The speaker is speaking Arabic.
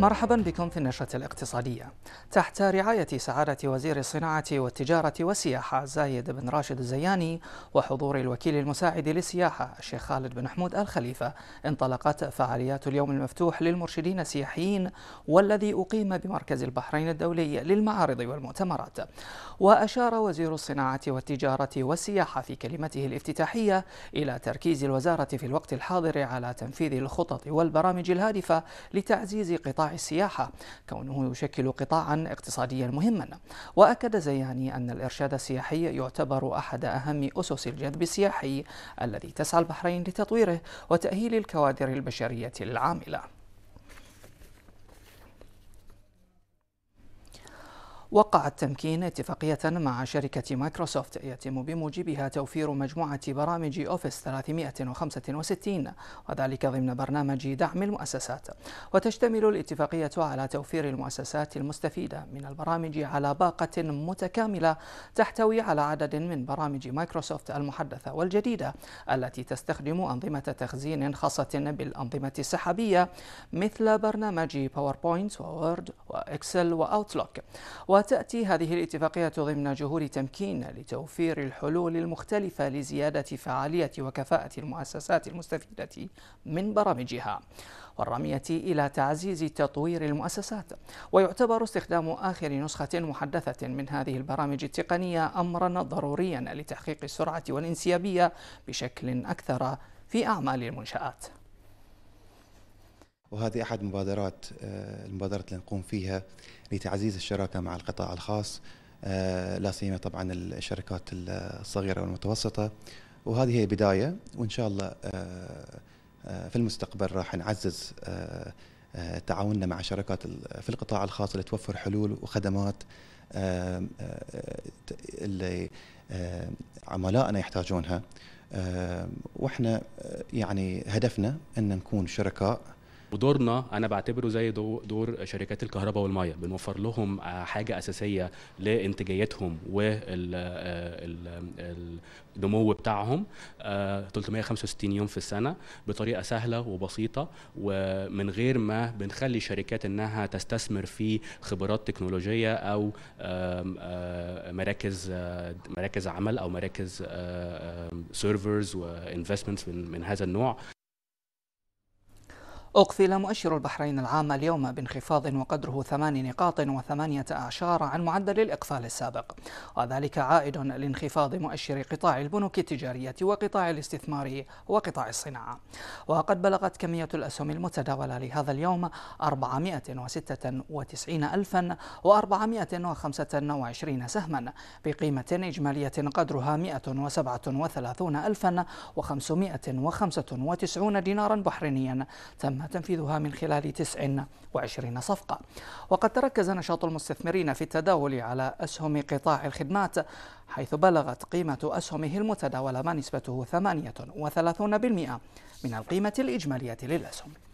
مرحبا بكم في النشرة الاقتصادية تحت رعاية سعادة وزير الصناعة والتجارة والسياحة زايد بن راشد الزياني وحضور الوكيل المساعد للسياحة الشيخ خالد بن حمود الخليفة انطلقت فعاليات اليوم المفتوح للمرشدين السياحيين والذي أقيم بمركز البحرين الدولي للمعارض والمؤتمرات وأشار وزير الصناعة والتجارة والسياحة في كلمته الافتتاحية إلى تركيز الوزارة في الوقت الحاضر على تنفيذ الخطط والبرامج الهادفة لتعزيز قطاع السياحة كونه يشكل قطاعا اقتصاديا مهما وأكد زياني أن الإرشاد السياحي يعتبر أحد أهم أسس الجذب السياحي الذي تسعى البحرين لتطويره وتأهيل الكوادر البشرية العاملة وقع التمكين اتفاقية مع شركة مايكروسوفت يتم بموجبها توفير مجموعة برامج أوفيس 365 وذلك ضمن برنامج دعم المؤسسات وتشتمل الاتفاقية على توفير المؤسسات المستفيدة من البرامج على باقة متكاملة تحتوي على عدد من برامج مايكروسوفت المحدثة والجديدة التي تستخدم أنظمة تخزين خاصة بالأنظمة السحابية مثل برنامج باوربوينت وورد وإكسل وأوتلوك وتأتي هذه الاتفاقية ضمن جهود تمكين لتوفير الحلول المختلفة لزيادة فعالية وكفاءة المؤسسات المستفيدة من برامجها والرمية إلى تعزيز تطوير المؤسسات ويعتبر استخدام آخر نسخة محدثة من هذه البرامج التقنية أمرا ضروريا لتحقيق السرعة والانسيابية بشكل أكثر في أعمال المنشآت وهذه احد مبادرات آه، المبادرات اللي نقوم فيها لتعزيز الشراكه مع القطاع الخاص آه، لا سيما طبعا الشركات الصغيره والمتوسطه وهذه هي بدايه وان شاء الله آه، في المستقبل راح نعزز تعاوننا مع شركات في القطاع الخاص اللي توفر حلول وخدمات اللي عملائنا يحتاجونها واحنا يعني هدفنا ان نكون شركاء ودورنا انا بعتبره زي دور شركات الكهرباء والميه بنوفر لهم آه، حاجه اساسيه لانتاجيتهم والنمو آه، بتاعهم 365 آه، يوم في السنه بطريقه سهله وبسيطه ومن غير ما بنخلي الشركات انها تستثمر في خبرات تكنولوجيه او مراكز مراكز عمل او مراكز سيرفرز وانفستمنتس من هذا النوع أقفل مؤشر البحرين العام اليوم بانخفاض وقدره ثمان نقاط وثمانية أعشار عن معدل الإقفال السابق وذلك عائد لانخفاض مؤشر قطاع البنوك التجارية وقطاع الاستثمار وقطاع الصناعة وقد بلغت كمية الأسهم المتداولة لهذا اليوم 496425 سهما بقيمة إجمالية قدرها 137,595 دينارا بحرينيا تم تم تنفيذها من خلال 29 صفقة وقد تركز نشاط المستثمرين في التداول على أسهم قطاع الخدمات حيث بلغت قيمة أسهمه المتداولة ما نسبته 38% من القيمة الإجمالية للأسهم